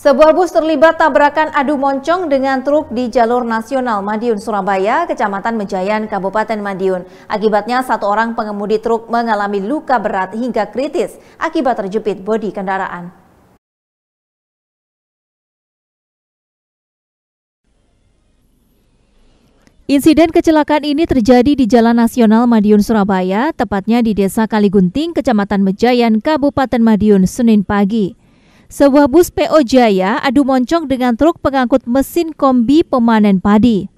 Sebuah bus terlibat tabrakan adu moncong dengan truk di jalur nasional Madiun, Surabaya, Kecamatan Mejayan, Kabupaten Madiun. Akibatnya satu orang pengemudi truk mengalami luka berat hingga kritis akibat terjepit bodi kendaraan. Insiden kecelakaan ini terjadi di Jalan Nasional Madiun, Surabaya, tepatnya di Desa Kaligunting, Kecamatan Mejayan, Kabupaten Madiun, Senin pagi sebuah bus PO Jaya adu moncong dengan truk pengangkut mesin kombi pemanen padi.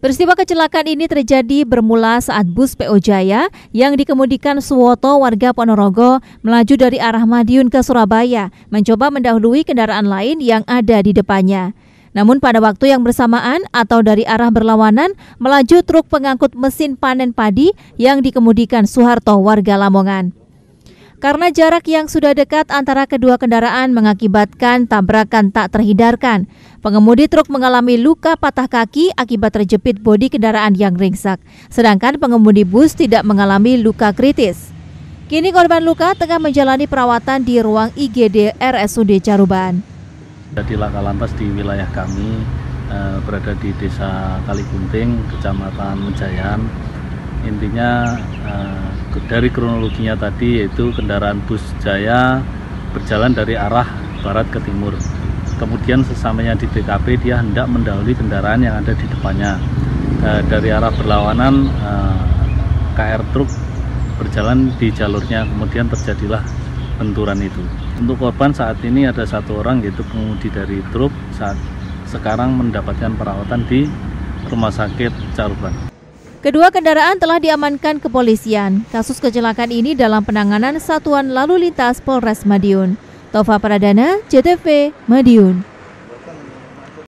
Peristiwa kecelakaan ini terjadi bermula saat bus PO Jaya yang dikemudikan Suwoto warga Ponorogo melaju dari arah Madiun ke Surabaya mencoba mendahului kendaraan lain yang ada di depannya. Namun pada waktu yang bersamaan atau dari arah berlawanan melaju truk pengangkut mesin panen padi yang dikemudikan Soeharto warga Lamongan. Karena jarak yang sudah dekat antara kedua kendaraan mengakibatkan tabrakan tak terhindarkan. Pengemudi truk mengalami luka patah kaki akibat terjepit bodi kendaraan yang ringsek, sedangkan pengemudi bus tidak mengalami luka kritis. Kini korban luka tengah menjalani perawatan di ruang IGD RSUD Caruban. Jadi laka lantas di wilayah kami eh, berada di Desa Kaligunting, Kecamatan Mejayan. Intinya eh, dari kronologinya tadi yaitu kendaraan bus Jaya berjalan dari arah barat ke timur. Kemudian sesamanya di TKP dia hendak mendahului kendaraan yang ada di depannya. Nah, dari arah berlawanan eh, KR truk berjalan di jalurnya kemudian terjadilah benturan itu. Untuk korban saat ini ada satu orang yaitu pengemudi dari truk saat sekarang mendapatkan perawatan di Rumah Sakit Caruban. Kedua kendaraan telah diamankan kepolisian. Kasus kecelakaan ini dalam penanganan Satuan Lalu Lintas Polres Madiun. Tova Pradana, JTV, Madiun.